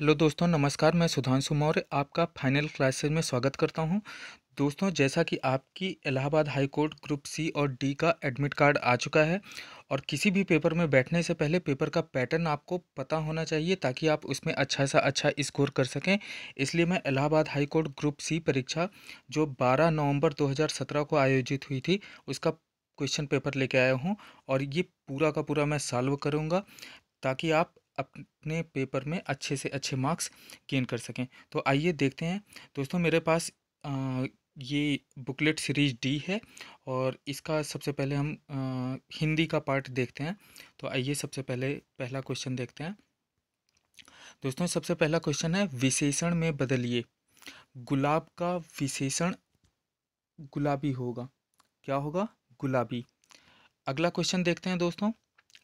hello दोस्तों नमस्कार मैं सुधांशु मौर्य आपका फाइनल क्लासेज में स्वागत करता हूं दोस्तों जैसा कि आपकी Allahabad high court group C और डी का एडमिट कार्ड आ चुका है और किसी भी पेपर में बैठने से पहले पेपर का पैटर्न आपको पता होना चाहिए ताकि आप उसमें अच्छा सा अच्छा स्कोर कर सकें इसलिए मैं Allahabad high court group C परीक्षा जो बारह नवम्बर दो को आयोजित हुई थी उसका क्वेश्चन पेपर लेके आया हूँ और ये पूरा का पूरा मैं सॉल्व करूँगा ताकि आप अपने पेपर में अच्छे से अच्छे मार्क्स गेन कर सकें तो आइए देखते हैं दोस्तों मेरे पास आ, ये बुकलेट सीरीज डी है और इसका सबसे पहले हम आ, हिंदी का पार्ट देखते हैं तो आइए सबसे पहले पहला क्वेश्चन देखते हैं दोस्तों सबसे पहला क्वेश्चन है विशेषण में बदलिए गुलाब का विशेषण गुलाबी होगा क्या होगा गुलाबी अगला क्वेश्चन देखते हैं दोस्तों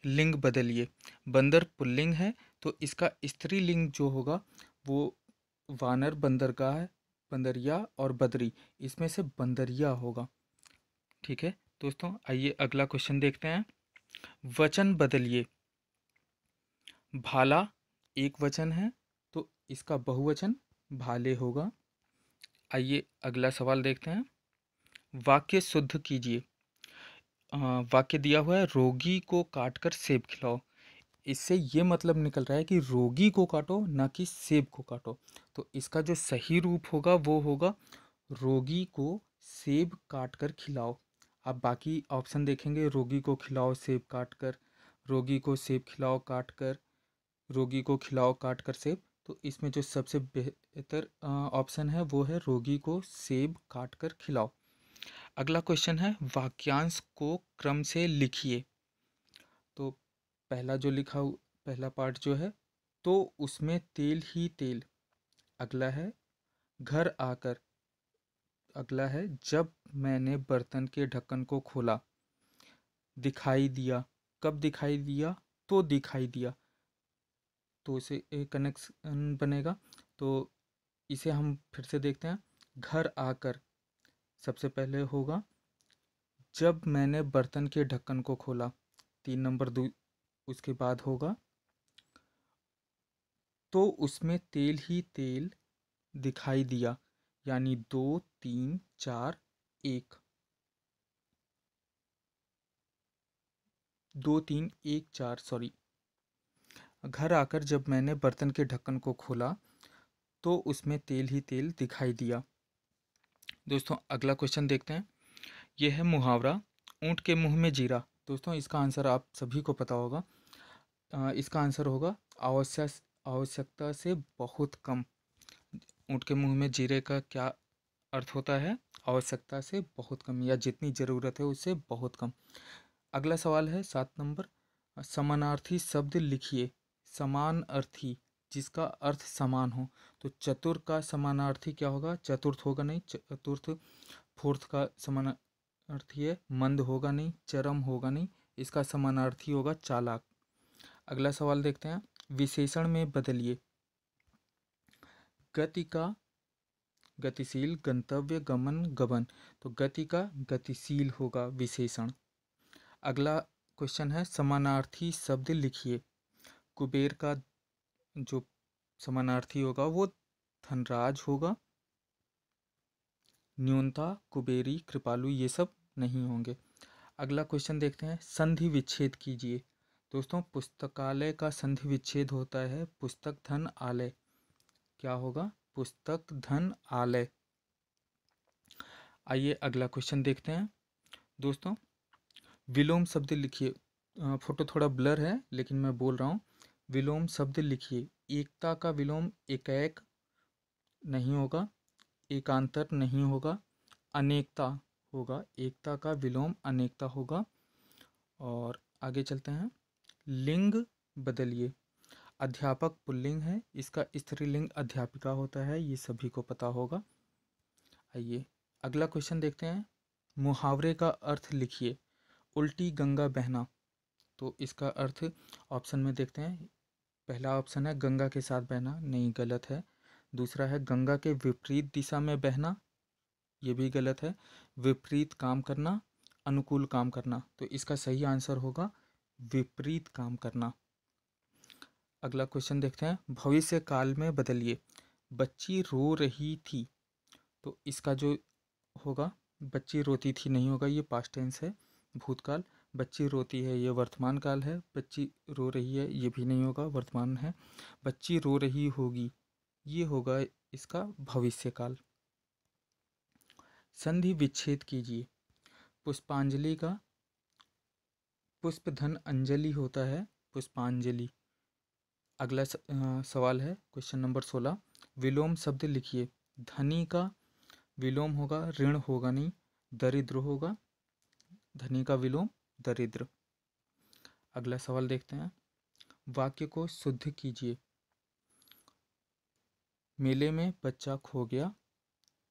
लिंग बदलिए बंदर पुल्लिंग है तो इसका स्त्रीलिंग जो होगा वो वानर बंदरगाह है बंदरिया और बदरी इसमें से बंदरिया होगा ठीक है दोस्तों आइए अगला क्वेश्चन देखते हैं वचन बदलिए भाला एक वचन है तो इसका बहुवचन भाले होगा आइए अगला सवाल देखते हैं वाक्य शुद्ध कीजिए वाक्य दिया हुआ है रोगी को काट कर सेब खिलाओ इससे ये मतलब निकल रहा है कि रोगी को काटो ना कि सेब को काटो तो इसका जो सही रूप होगा वो होगा रोगी को सेब काट कर खिलाओ आप बाकी ऑप्शन देखेंगे रोगी को खिलाओ सेब काट कर रोगी को सेब खिलाओ काट कर रोगी को खिलाओ काट कर सेब तो इसमें जो सबसे बेहतर ऑप्शन है वो है रोगी को सेब काट कर खिलाओ अगला क्वेश्चन है वाक्यांश को क्रम से लिखिए तो पहला जो लिखा पहला पार्ट जो है तो उसमें तेल ही तेल अगला है घर आकर अगला है जब मैंने बर्तन के ढक्कन को खोला दिखाई दिया कब दिखाई दिया तो दिखाई दिया तो इसे कनेक्शन बनेगा तो इसे हम फिर से देखते हैं घर आकर सबसे पहले होगा जब मैंने बर्तन के ढक्कन को खोला तीन नंबर दू उसके बाद होगा तो उसमें तेल ही तेल दिखाई दिया यानी दो तीन चार एक दो तीन एक चार सॉरी घर आकर जब मैंने बर्तन के ढक्कन को खोला तो उसमें तेल ही तेल दिखाई दिया दोस्तों अगला क्वेश्चन देखते हैं ये है मुहावरा ऊँट के मुँह में जीरा दोस्तों इसका आंसर आप सभी को पता होगा इसका आंसर होगा आवश्यक आवश्यकता से बहुत कम ऊँट के मुँह में जीरे का क्या अर्थ होता है आवश्यकता से बहुत कम या जितनी ज़रूरत है उससे बहुत कम अगला सवाल है सात नंबर समानार्थी शब्द लिखिए समान अर्थी जिसका अर्थ समान हो तो चतुर का समानार्थी क्या होगा चतुर्थ होगा नहीं चतुर्थ फोर्थ का समानार्थी है मंद होगा नहीं चरम होगा नहीं इसका समानार्थी होगा चालाक अगला सवाल देखते हैं विशेषण में बदलिए गति का गतिशील गंतव्य गमन गमन तो गति का गतिशील होगा विशेषण अगला क्वेश्चन है समानार्थी शब्द लिखिए कुबेर का जो समानार्थी होगा वो धनराज होगा न्यूनता कुबेरी कृपालु ये सब नहीं होंगे अगला क्वेश्चन देखते हैं संधि विच्छेद कीजिए दोस्तों पुस्तकालय का संधि विच्छेद होता है पुस्तक धन आलय क्या होगा पुस्तक धन आलय आइए अगला क्वेश्चन देखते हैं दोस्तों विलोम शब्द लिखिए फोटो थोड़ा ब्लर है लेकिन मैं बोल रहा हूँ विलोम शब्द लिखिए एकता का विलोम एकैक नहीं होगा एकांतर नहीं होगा अनेकता होगा एकता का विलोम अनेकता होगा और आगे चलते हैं लिंग बदलिए अध्यापक पुल्लिंग है इसका स्त्रीलिंग अध्यापिका होता है ये सभी को पता होगा आइए अगला क्वेश्चन देखते हैं मुहावरे का अर्थ लिखिए उल्टी गंगा बहना तो इसका अर्थ ऑप्शन में देखते हैं पहला ऑप्शन है गंगा के साथ बहना नहीं गलत है दूसरा है गंगा के विपरीत दिशा में बहना ये भी गलत है विपरीत काम करना अनुकूल काम करना तो इसका सही आंसर होगा विपरीत काम करना अगला क्वेश्चन देखते हैं भविष्य काल में बदलिए बच्ची रो रही थी तो इसका जो होगा बच्ची रोती थी नहीं होगा ये पास्ट टेंस है भूतकाल बच्ची रोती है ये वर्तमान काल है बच्ची रो रही है ये भी नहीं होगा वर्तमान है बच्ची रो रही होगी ये होगा इसका भविष्य काल संधि विच्छेद कीजिए पुष्पांजलि का पुष्प धन अंजलि होता है पुष्पांजलि अगला सवाल है क्वेश्चन नंबर सोलह विलोम शब्द लिखिए धनी का विलोम होगा ऋण होगा नहीं दरिद्र होगा धनी का विलोम दरिद्र अगला सवाल देखते हैं वाक्य को शुद्ध कीजिए मेले में बच्चा खो गया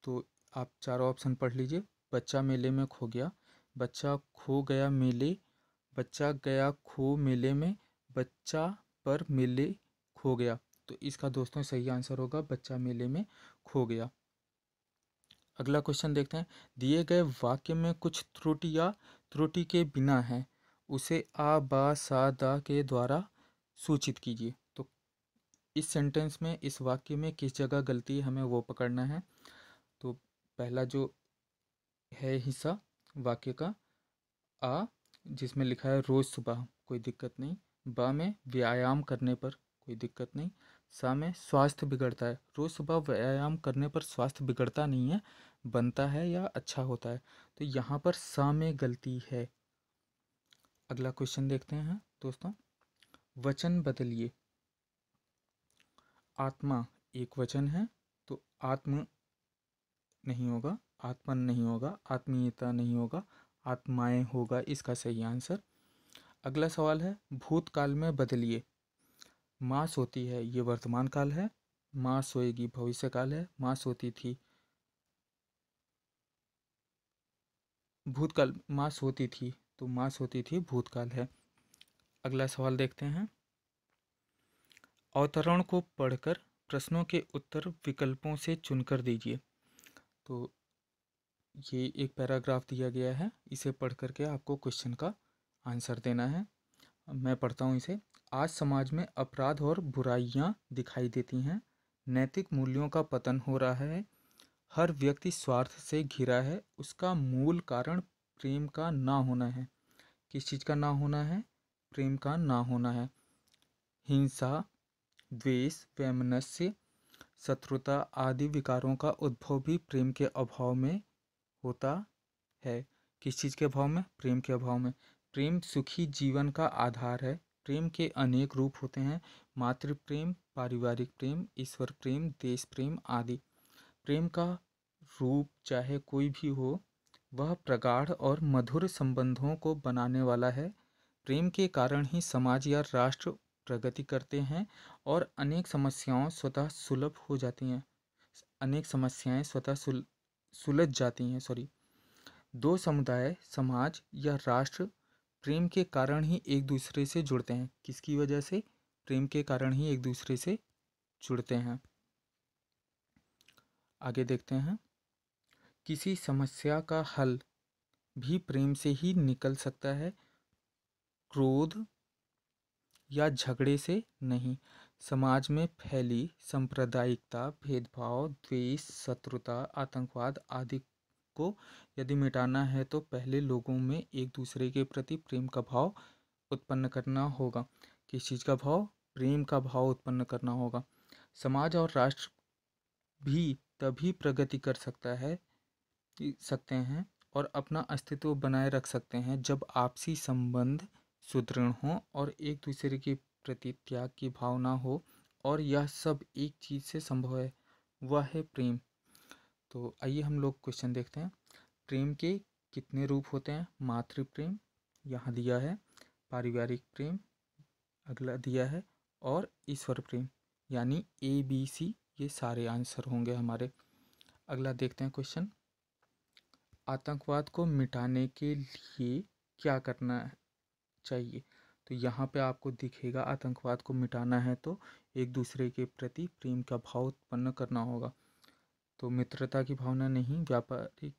तो आप चारों ऑप्शन पढ़ लीजिए बच्चा मेले में खो गया बच्चा खो गया मेले बच्चा गया खो मेले में बच्चा पर मेले खो गया तो इसका दोस्तों सही आंसर होगा बच्चा मेले में खो गया अगला क्वेश्चन देखते हैं दिए गए वाक्य में कुछ त्रुटि या त्रुटि के बिना है उसे आ बा सा दा के द्वारा सूचित कीजिए तो इस सेंटेंस में इस वाक्य में किस जगह गलती है हमें वो पकड़ना है तो पहला जो है हिस्सा वाक्य का आ जिसमें लिखा है रोज़ सुबह कोई दिक्कत नहीं बा में व्यायाम करने पर कोई दिक्कत नहीं सा में स्वास्थ्य बिगड़ता है रोज़ सुबह व्यायाम करने पर स्वास्थ्य बिगड़ता नहीं है बनता है या अच्छा होता है तो यहाँ पर स में गलती है अगला क्वेश्चन देखते हैं दोस्तों वचन बदलिए आत्मा एक वचन है तो आत्म नहीं होगा आत्मन नहीं होगा आत्मीयता नहीं होगा आत्माएं होगा इसका सही आंसर अगला सवाल है भूतकाल में बदलिए मास होती है ये वर्तमान काल है मास होएगी भविष्य काल है मास होती थी भूतकाल मास होती थी तो मास होती थी भूतकाल है अगला सवाल देखते हैं अवतरण को पढ़कर प्रश्नों के उत्तर विकल्पों से चुनकर दीजिए तो ये एक पैराग्राफ दिया गया है इसे पढ़ करके आपको क्वेश्चन का आंसर देना है मैं पढ़ता हूँ इसे आज समाज में अपराध और बुराइयाँ दिखाई देती हैं नैतिक मूल्यों का पतन हो रहा है हर व्यक्ति स्वार्थ से घिरा है उसका मूल कारण प्रेम का ना होना है किस चीज़ का ना होना है प्रेम का ना होना है हिंसा द्वेष वैमनस्य शत्रुता आदि विकारों का उद्भव भी प्रेम के अभाव में होता है किस चीज़ के अभाव में प्रेम के अभाव में प्रेम सुखी जीवन का आधार है प्रेम के अनेक रूप होते हैं मातृ प्रेम पारिवारिक प्रेम ईश्वर प्रेम देश प्रेम आदि प्रेम का रूप चाहे कोई भी हो वह प्रगाढ़ और मधुर संबंधों को बनाने वाला है प्रेम के कारण ही समाज या राष्ट्र प्रगति करते हैं और अनेक समस्याओं स्वतः सुलभ हो जाती हैं अनेक समस्याएं स्वतः सुल सुलझ जाती हैं सॉरी दो समुदाय समाज या राष्ट्र प्रेम के कारण ही एक दूसरे से जुड़ते हैं किसकी वजह से प्रेम के कारण ही एक दूसरे से जुड़ते हैं आगे देखते हैं किसी समस्या का हल भी प्रेम से ही निकल सकता है क्रोध या झगड़े से नहीं समाज में फैली सांप्रदायिकता भेदभाव द्वेष शत्रुता आतंकवाद आदि को यदि मिटाना है तो पहले लोगों में एक दूसरे के प्रति प्रेम का भाव उत्पन्न करना होगा किस चीज़ का भाव प्रेम का भाव उत्पन्न करना होगा समाज और राष्ट्र भी तभी प्रगति कर सकता है सकते हैं और अपना अस्तित्व बनाए रख सकते हैं जब आपसी संबंध सुदृढ़ हों और एक दूसरे के प्रति त्याग की भावना हो और यह सब एक चीज़ से संभव है वह है प्रेम तो आइए हम लोग क्वेश्चन देखते हैं प्रेम के कितने रूप होते हैं मातृ प्रेम यहाँ दिया है पारिवारिक प्रेम अगला दिया है और ईश्वर प्रेम यानी ए बी सी ये सारे आंसर होंगे हमारे अगला देखते हैं क्वेश्चन आतंकवाद को मिटाने के लिए क्या करना चाहिए तो यहाँ पे आपको दिखेगा आतंकवाद को मिटाना है तो एक दूसरे के प्रति प्रेम का भाव उत्पन्न करना होगा तो मित्रता की भावना नहीं व्यापारिक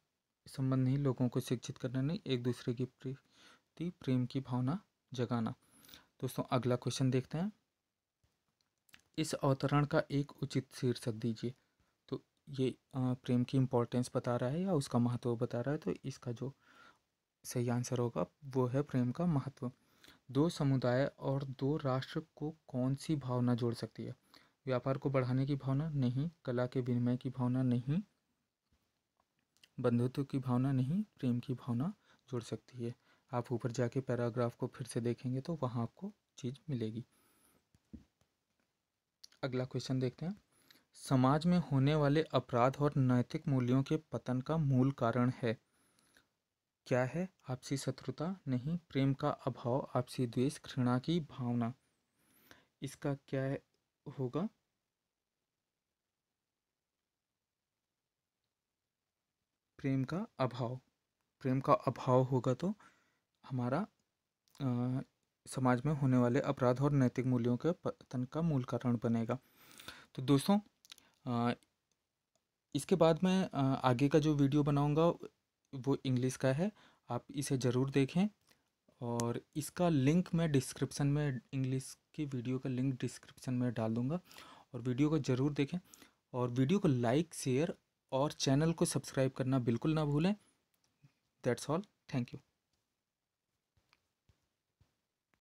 संबंध नहीं लोगों को शिक्षित करना नहीं एक दूसरे के प्रति प्रेम की भावना जगाना दोस्तों अगला क्वेश्चन देखते हैं इस अवतरण का एक उचित शीर्षक दीजिए तो ये प्रेम की इम्पोर्टेंस बता रहा है या उसका महत्व बता रहा है तो इसका जो सही आंसर होगा वो है प्रेम का महत्व दो समुदाय और दो राष्ट्र को कौन सी भावना जोड़ सकती है व्यापार को बढ़ाने की भावना नहीं कला के विनिमय की भावना नहीं बंधुत्व की भावना नहीं प्रेम की भावना जोड़ सकती है आप ऊपर जाके पैराग्राफ को फिर से देखेंगे तो वहाँ आपको चीज़ मिलेगी अगला क्वेश्चन देखते हैं समाज में होने वाले अपराध और नैतिक मूल्यों के पतन का मूल कारण है क्या है आपसी शत्रुता नहीं प्रेम का अभाव आपसी द्वेष घृणा की भावना इसका क्या होगा प्रेम का अभाव प्रेम का अभाव होगा तो हमारा समाज में होने वाले अपराध और नैतिक मूल्यों के पतन का मूल कारण बनेगा तो दोस्तों इसके बाद मैं आगे का जो वीडियो बनाऊंगा वो इंग्लिश का है आप इसे ज़रूर देखें और इसका लिंक मैं डिस्क्रिप्शन में इंग्लिश की वीडियो का लिंक डिस्क्रिप्शन में डाल दूँगा और वीडियो को ज़रूर देखें और वीडियो को लाइक शेयर और चैनल को सब्सक्राइब करना बिल्कुल ना भूलें दैट्स ऑल थैंक यू